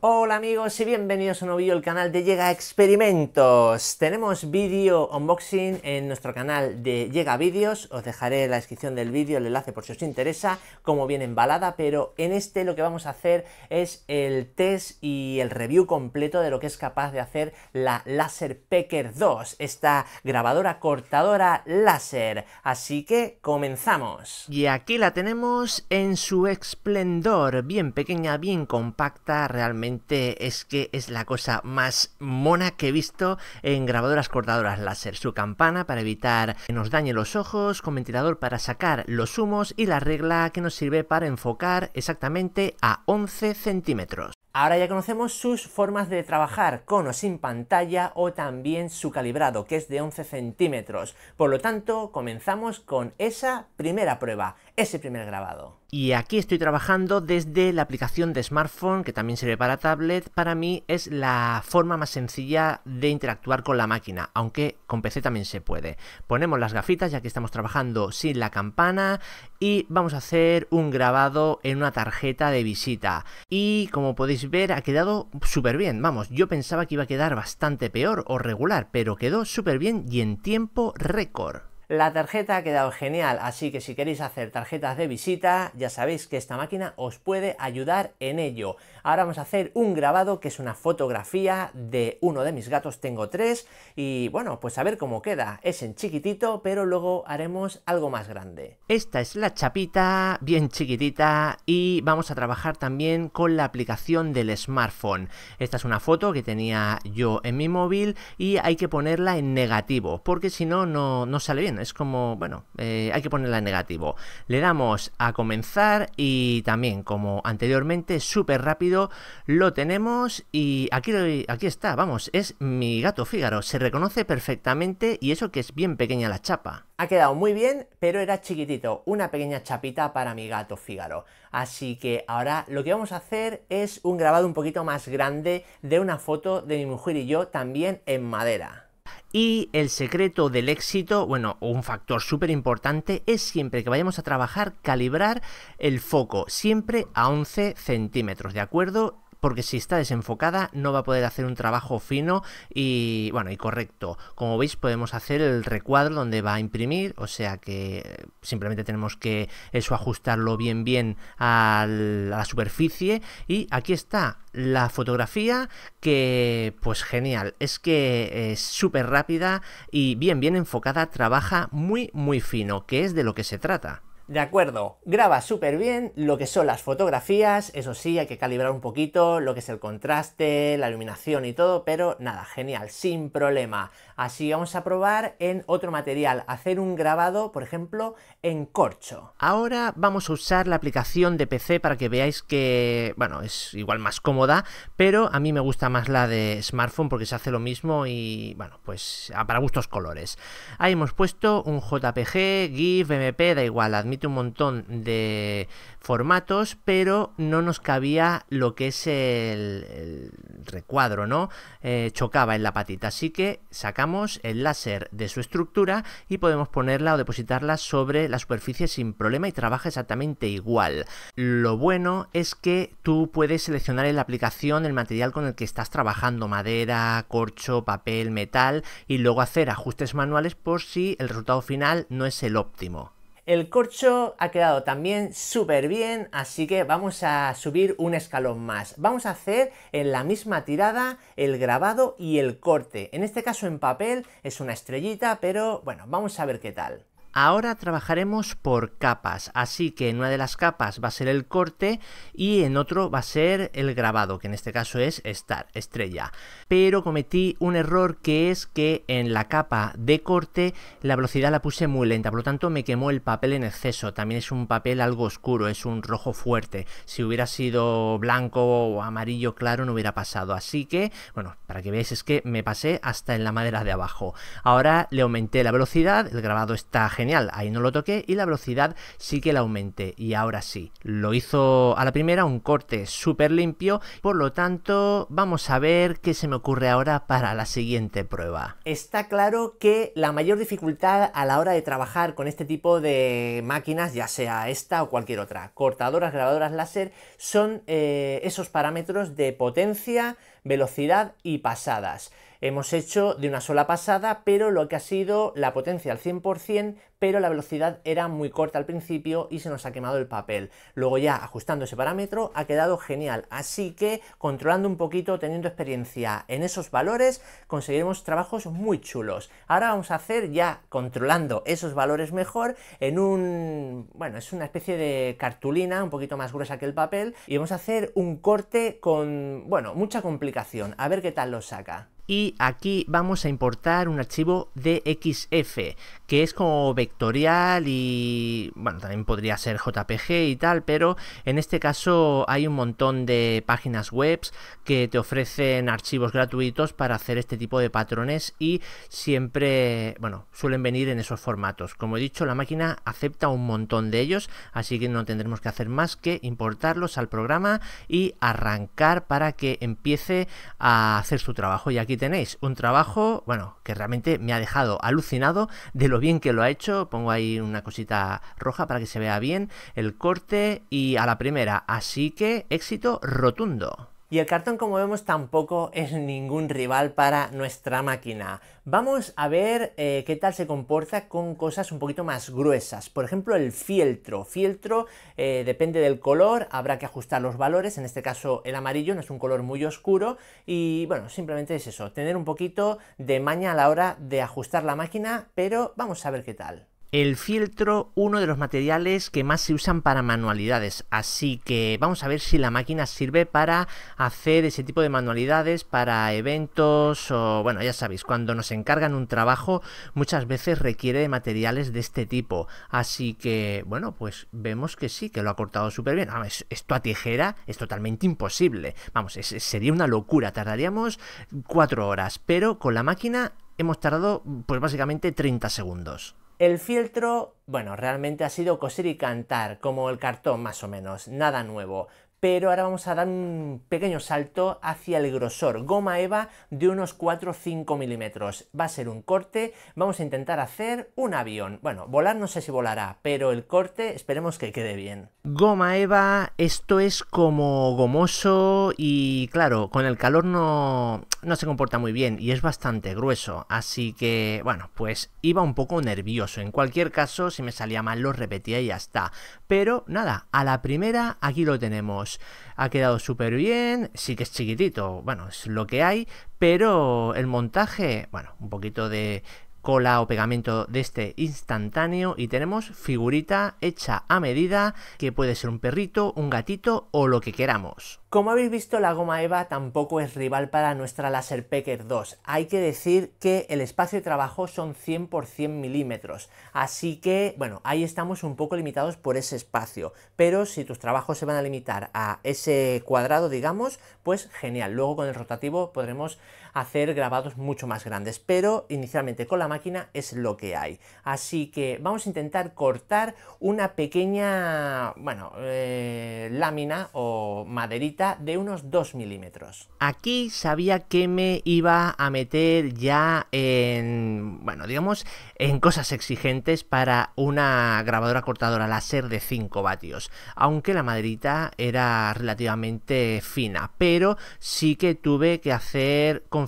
Hola amigos y bienvenidos a un nuevo vídeo al canal de Llega Experimentos. Tenemos vídeo unboxing en nuestro canal de Llega Vídeos, os dejaré la descripción del vídeo el enlace por si os interesa, como viene embalada, pero en este lo que vamos a hacer es el test y el review completo de lo que es capaz de hacer la Laser Packer 2, esta grabadora cortadora láser. Así que comenzamos. Y aquí la tenemos en su esplendor, bien pequeña, bien compacta, realmente es que es la cosa más mona que he visto en grabadoras cortadoras láser. Su campana para evitar que nos dañe los ojos, con ventilador para sacar los humos y la regla que nos sirve para enfocar exactamente a 11 centímetros. Ahora ya conocemos sus formas de trabajar, con o sin pantalla o también su calibrado, que es de 11 centímetros. Por lo tanto, comenzamos con esa primera prueba, ese primer grabado. Y aquí estoy trabajando desde la aplicación de smartphone, que también sirve para tablet. Para mí es la forma más sencilla de interactuar con la máquina, aunque con PC también se puede. Ponemos las gafitas, ya que estamos trabajando sin la campana, y vamos a hacer un grabado en una tarjeta de visita. Y como podéis ver, ha quedado súper bien. Vamos, yo pensaba que iba a quedar bastante peor o regular, pero quedó súper bien y en tiempo récord. La tarjeta ha quedado genial, así que si queréis hacer tarjetas de visita, ya sabéis que esta máquina os puede ayudar en ello. Ahora vamos a hacer un grabado que es una fotografía de uno de mis gatos, tengo tres, y bueno, pues a ver cómo queda. Es en chiquitito, pero luego haremos algo más grande. Esta es la chapita, bien chiquitita, y vamos a trabajar también con la aplicación del smartphone. Esta es una foto que tenía yo en mi móvil y hay que ponerla en negativo, porque si no, no sale bien es como, bueno, eh, hay que ponerla en negativo. Le damos a comenzar y también, como anteriormente, súper rápido, lo tenemos y aquí, aquí está, vamos, es mi gato Fígaro, se reconoce perfectamente y eso que es bien pequeña la chapa. Ha quedado muy bien, pero era chiquitito, una pequeña chapita para mi gato Fígaro. Así que ahora lo que vamos a hacer es un grabado un poquito más grande de una foto de mi mujer y yo también en madera. Y el secreto del éxito, bueno, un factor súper importante es siempre que vayamos a trabajar calibrar el foco, siempre a 11 centímetros, ¿de acuerdo? porque si está desenfocada no va a poder hacer un trabajo fino y bueno y correcto. Como veis podemos hacer el recuadro donde va a imprimir, o sea que eh, simplemente tenemos que eso ajustarlo bien bien a la superficie y aquí está la fotografía que pues genial, es que es súper rápida y bien bien enfocada, trabaja muy muy fino, que es de lo que se trata. De acuerdo, graba súper bien lo que son las fotografías, eso sí, hay que calibrar un poquito lo que es el contraste, la iluminación y todo, pero nada, genial, sin problema. Así vamos a probar en otro material, hacer un grabado, por ejemplo, en corcho. Ahora vamos a usar la aplicación de PC para que veáis que, bueno, es igual más cómoda, pero a mí me gusta más la de smartphone porque se hace lo mismo y, bueno, pues ah, para gustos colores. Ahí hemos puesto un JPG, GIF, MP, da igual, un montón de formatos, pero no nos cabía lo que es el, recuadro, ¿no? Eh, chocaba en la patita. Así que sacamos el láser de su estructura y podemos ponerla o depositarla sobre la superficie sin problema y trabaja exactamente igual. Lo bueno es que tú puedes seleccionar en la aplicación el material con el que estás trabajando, madera, corcho, papel, metal, y luego hacer ajustes manuales por si el resultado final no es el óptimo. El corcho ha quedado también súper bien, así que vamos a subir un escalón más. Vamos a hacer en la misma tirada el grabado y el corte. En este caso en papel es una estrellita, pero bueno, vamos a ver qué tal. Ahora trabajaremos por capas, así que en una de las capas va a ser el corte y en otro va a ser el grabado, que en este caso es Star, estrella. Pero cometí un error que es que en la capa de corte la velocidad la puse muy lenta, por lo tanto me quemó el papel en exceso. También es un papel algo oscuro, es un rojo fuerte. Si hubiera sido blanco o amarillo claro no hubiera pasado. Así que, bueno, para que veáis es que me pasé hasta en la madera de abajo. Ahora le aumenté la velocidad, el grabado está genial, ahí no lo toqué y la velocidad sí que la aumenté. Y ahora sí, lo hizo a la primera, un corte súper limpio, por lo tanto vamos a ver qué se me ocurre ahora para la siguiente prueba. Está claro que la mayor dificultad a la hora de trabajar con este tipo de máquinas, ya sea esta o cualquier otra, cortadoras, grabadoras láser, son eh, esos parámetros de potencia, velocidad y pasadas. Hemos hecho de una sola pasada, pero lo que ha sido la potencia al 100%, pero la velocidad era muy corta al principio y se nos ha quemado el papel. Luego ya ajustando ese parámetro ha quedado genial, así que controlando un poquito, teniendo experiencia en esos valores, conseguiremos trabajos muy chulos. Ahora vamos a hacer ya controlando esos valores mejor en un, bueno, es una especie de cartulina un poquito más gruesa que el papel y vamos a hacer un corte con, bueno, mucha complicación, a ver qué tal lo saca y aquí vamos a importar un archivo DXF que es como vectorial y bueno también podría ser JPG y tal pero en este caso hay un montón de páginas web que te ofrecen archivos gratuitos para hacer este tipo de patrones y siempre bueno suelen venir en esos formatos como he dicho la máquina acepta un montón de ellos así que no tendremos que hacer más que importarlos al programa y arrancar para que empiece a hacer su trabajo y aquí tenéis un trabajo, bueno, que realmente me ha dejado alucinado de lo bien que lo ha hecho. Pongo ahí una cosita roja para que se vea bien el corte y a la primera. Así que éxito rotundo. Y el cartón, como vemos, tampoco es ningún rival para nuestra máquina. Vamos a ver eh, qué tal se comporta con cosas un poquito más gruesas. Por ejemplo, el fieltro. Fieltro eh, depende del color, habrá que ajustar los valores. En este caso, el amarillo no es un color muy oscuro. Y bueno, simplemente es eso, tener un poquito de maña a la hora de ajustar la máquina, pero vamos a ver qué tal el filtro, uno de los materiales que más se usan para manualidades, así que vamos a ver si la máquina sirve para hacer ese tipo de manualidades, para eventos o, bueno, ya sabéis, cuando nos encargan un trabajo muchas veces requiere de materiales de este tipo, así que, bueno, pues vemos que sí, que lo ha cortado súper bien. Ah, esto a tijera es totalmente imposible, vamos, sería una locura, tardaríamos cuatro horas, pero con la máquina hemos tardado, pues básicamente 30 segundos. El fieltro, bueno, realmente ha sido coser y cantar, como el cartón más o menos, nada nuevo. Pero ahora vamos a dar un pequeño salto hacia el grosor, goma eva de unos 4-5 milímetros. Va a ser un corte, vamos a intentar hacer un avión. Bueno, volar no sé si volará, pero el corte esperemos que quede bien. Goma eva, esto es como gomoso y claro, con el calor no, no se comporta muy bien y es bastante grueso, así que, bueno, pues iba un poco nervioso. En cualquier caso, si me salía mal lo repetía y ya está. Pero nada, a la primera aquí lo tenemos. Ha quedado súper bien, sí que es chiquitito, bueno, es lo que hay, pero el montaje, bueno, un poquito de, cola o pegamento de este instantáneo y tenemos figurita hecha a medida que puede ser un perrito, un gatito o lo que queramos. Como habéis visto, la goma EVA tampoco es rival para nuestra Laser Packer 2. Hay que decir que el espacio de trabajo son 100% milímetros, así que, bueno, ahí estamos un poco limitados por ese espacio, pero si tus trabajos se van a limitar a ese cuadrado, digamos, pues genial. Luego con el rotativo podremos hacer grabados mucho más grandes, pero inicialmente con la máquina es lo que hay. Así que vamos a intentar cortar una pequeña, bueno, eh, lámina o maderita de unos 2 milímetros. Aquí sabía que me iba a meter ya en, bueno, digamos, en cosas exigentes para una grabadora cortadora láser de 5 vatios, aunque la maderita era relativamente fina, pero sí que tuve que hacer con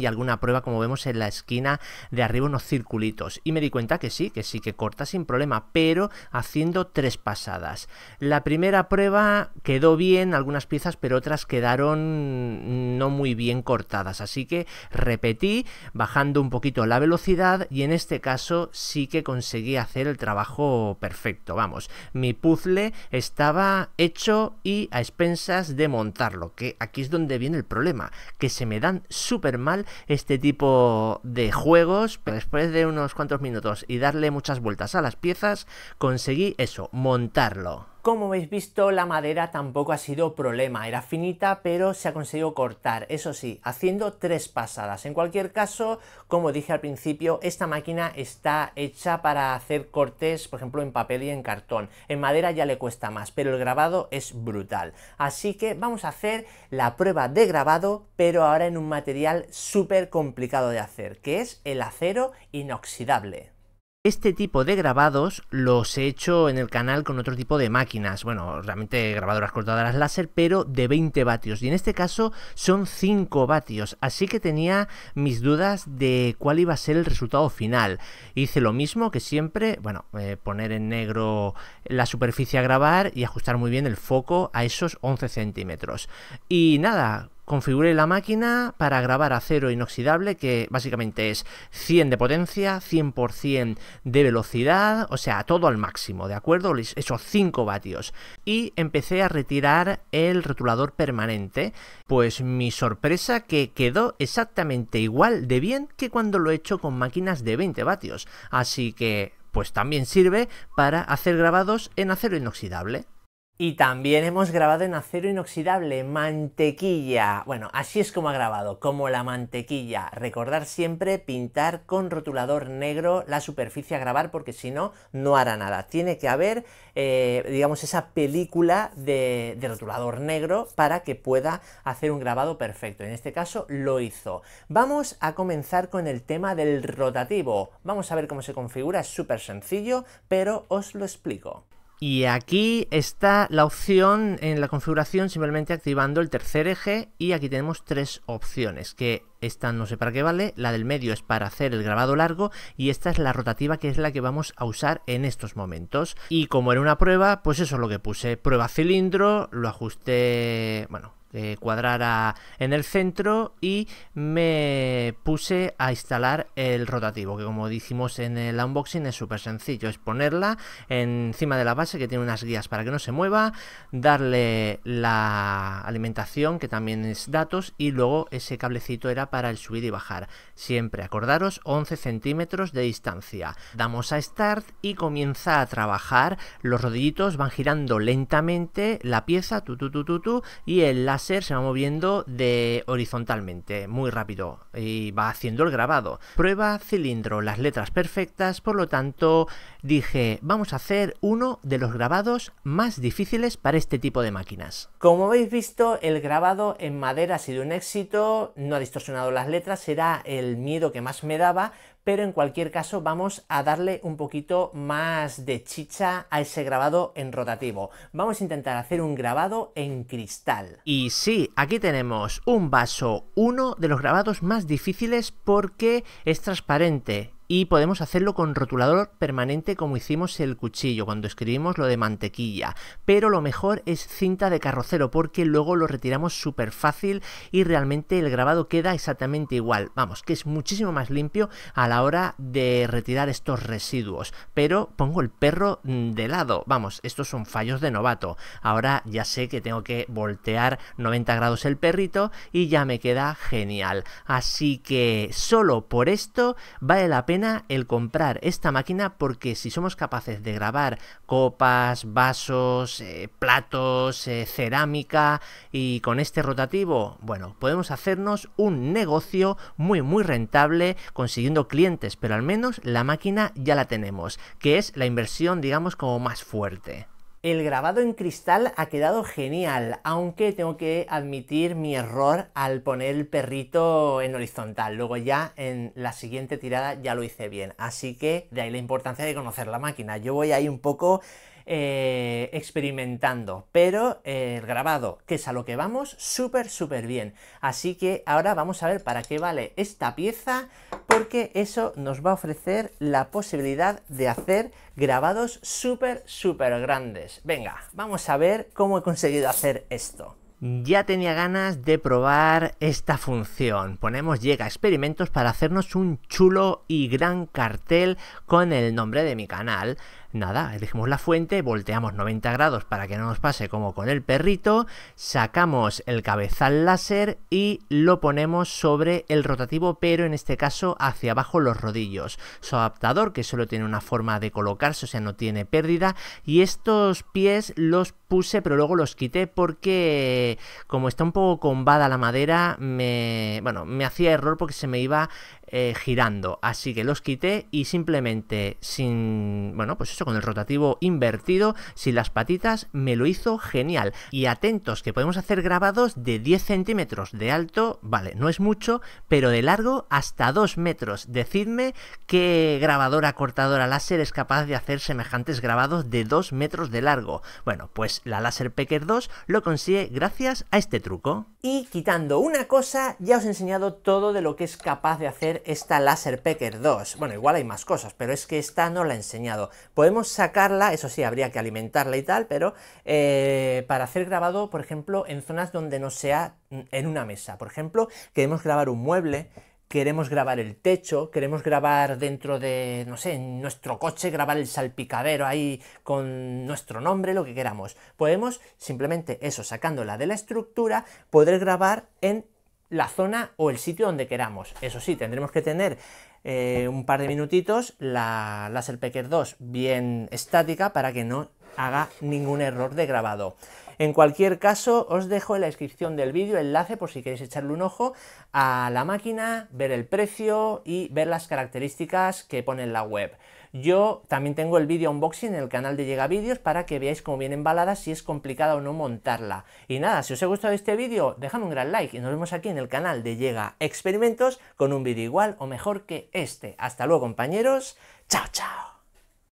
y alguna prueba como vemos en la esquina de arriba unos circulitos y me di cuenta que sí, que sí que corta sin problema, pero haciendo tres pasadas. La primera prueba quedó bien algunas piezas, pero otras quedaron no muy bien cortadas, así que repetí bajando un poquito la velocidad y en este caso sí que conseguí hacer el trabajo perfecto, vamos, mi puzzle estaba hecho y a expensas de montarlo, que aquí es donde viene el problema, que se me dan súper mal este tipo de juegos. Pero después de unos cuantos minutos y darle muchas vueltas a las piezas, conseguí eso, montarlo. Como habéis visto, la madera tampoco ha sido problema, era finita, pero se ha conseguido cortar, eso sí, haciendo tres pasadas. En cualquier caso, como dije al principio, esta máquina está hecha para hacer cortes, por ejemplo, en papel y en cartón. En madera ya le cuesta más, pero el grabado es brutal. Así que vamos a hacer la prueba de grabado, pero ahora en un material súper complicado de hacer, que es el acero inoxidable. Este tipo de grabados los he hecho en el canal con otro tipo de máquinas, bueno, realmente grabadoras cortadoras láser, pero de 20 vatios, y en este caso son 5 vatios, así que tenía mis dudas de cuál iba a ser el resultado final. Hice lo mismo que siempre, bueno, eh, poner en negro la superficie a grabar y ajustar muy bien el foco a esos 11 centímetros. Y nada, Configuré la máquina para grabar acero inoxidable, que básicamente es 100 de potencia, 100% de velocidad, o sea, todo al máximo, ¿de acuerdo? Esos 5 vatios. Y empecé a retirar el rotulador permanente. Pues mi sorpresa que quedó exactamente igual de bien que cuando lo he hecho con máquinas de 20 vatios. Así que pues también sirve para hacer grabados en acero inoxidable. Y también hemos grabado en acero inoxidable, mantequilla. Bueno, así es como ha grabado, como la mantequilla. Recordar siempre pintar con rotulador negro la superficie a grabar porque si no, no hará nada. Tiene que haber, eh, digamos, esa película de, de rotulador negro para que pueda hacer un grabado perfecto. En este caso lo hizo. Vamos a comenzar con el tema del rotativo. Vamos a ver cómo se configura, es súper sencillo, pero os lo explico. Y aquí está la opción en la configuración simplemente activando el tercer eje y aquí tenemos tres opciones que esta no sé para qué vale, la del medio es para hacer el grabado largo y esta es la rotativa que es la que vamos a usar en estos momentos. Y como era una prueba, pues eso es lo que puse, prueba cilindro, lo ajusté, bueno, eh, cuadrará en el centro y me puse a instalar el rotativo que como dijimos en el unboxing es súper sencillo es ponerla encima de la base que tiene unas guías para que no se mueva darle la alimentación que también es datos y luego ese cablecito era para el subir y bajar siempre acordaros 11 centímetros de distancia damos a start y comienza a trabajar los rodillitos van girando lentamente la pieza tu tu tu tu, y el se va moviendo de horizontalmente, muy rápido, y va haciendo el grabado. Prueba cilindro, las letras perfectas, por lo tanto dije, vamos a hacer uno de los grabados más difíciles para este tipo de máquinas. Como habéis visto, el grabado en madera ha sido un éxito, no ha distorsionado las letras, era el miedo que más me daba, pero en cualquier caso vamos a darle un poquito más de chicha a ese grabado en rotativo. Vamos a intentar hacer un grabado en cristal. Y sí, aquí tenemos un vaso, uno de los grabados más difíciles porque es transparente y podemos hacerlo con rotulador permanente como hicimos el cuchillo cuando escribimos lo de mantequilla. Pero lo mejor es cinta de carrocero porque luego lo retiramos súper fácil y realmente el grabado queda exactamente igual. Vamos, que es muchísimo más limpio a la hora de retirar estos residuos. Pero pongo el perro de lado. Vamos, estos son fallos de novato. Ahora ya sé que tengo que voltear 90 grados el perrito y ya me queda genial. Así que solo por esto vale la pena el comprar esta máquina porque si somos capaces de grabar copas, vasos, eh, platos, eh, cerámica y con este rotativo, bueno, podemos hacernos un negocio muy muy rentable consiguiendo clientes, pero al menos la máquina ya la tenemos, que es la inversión digamos como más fuerte. El grabado en cristal ha quedado genial, aunque tengo que admitir mi error al poner el perrito en horizontal. Luego ya en la siguiente tirada ya lo hice bien. Así que de ahí la importancia de conocer la máquina. Yo voy ahí un poco eh, experimentando, pero eh, el grabado, que es a lo que vamos, súper, súper bien. Así que ahora vamos a ver para qué vale esta pieza, porque eso nos va a ofrecer la posibilidad de hacer grabados súper, súper grandes. Venga, vamos a ver cómo he conseguido hacer esto. Ya tenía ganas de probar esta función. Ponemos llega experimentos para hacernos un chulo y gran cartel con el nombre de mi canal nada, elegimos la fuente, volteamos 90 grados para que no nos pase como con el perrito, sacamos el cabezal láser y lo ponemos sobre el rotativo, pero en este caso hacia abajo los rodillos. Su adaptador, que solo tiene una forma de colocarse, o sea, no tiene pérdida, y estos pies los puse, pero luego los quité porque como está un poco combada la madera, me, bueno, me hacía error porque se me iba eh, girando. Así que los quité y simplemente sin, bueno, pues eso, con el rotativo invertido, sin las patitas, me lo hizo genial. Y atentos, que podemos hacer grabados de 10 centímetros de alto, vale, no es mucho, pero de largo hasta 2 metros. Decidme qué grabadora cortadora láser es capaz de hacer semejantes grabados de 2 metros de largo. Bueno, pues la láser pecker 2 lo consigue gracias a este truco. Y quitando una cosa, ya os he enseñado todo de lo que es capaz de hacer esta Laser Packer 2. Bueno, igual hay más cosas, pero es que esta no la he enseñado. Podemos sacarla, eso sí, habría que alimentarla y tal, pero eh, para hacer grabado, por ejemplo, en zonas donde no sea en una mesa. Por ejemplo, queremos grabar un mueble, queremos grabar el techo, queremos grabar dentro de, no sé, en nuestro coche, grabar el salpicadero ahí con nuestro nombre, lo que queramos. Podemos simplemente eso, sacándola de la estructura, poder grabar en la zona o el sitio donde queramos. Eso sí, tendremos que tener eh, un par de minutitos la Laser 2 bien estática para que no haga ningún error de grabado. En cualquier caso, os dejo en la descripción del vídeo el enlace por si queréis echarle un ojo a la máquina, ver el precio y ver las características que pone en la web. Yo también tengo el vídeo unboxing en el canal de Llega Vídeos para que veáis cómo viene embalada, si es complicada o no montarla. Y nada, si os ha gustado este vídeo, dejad un gran like y nos vemos aquí en el canal de Llega Experimentos con un vídeo igual o mejor que este. Hasta luego compañeros, chao chao.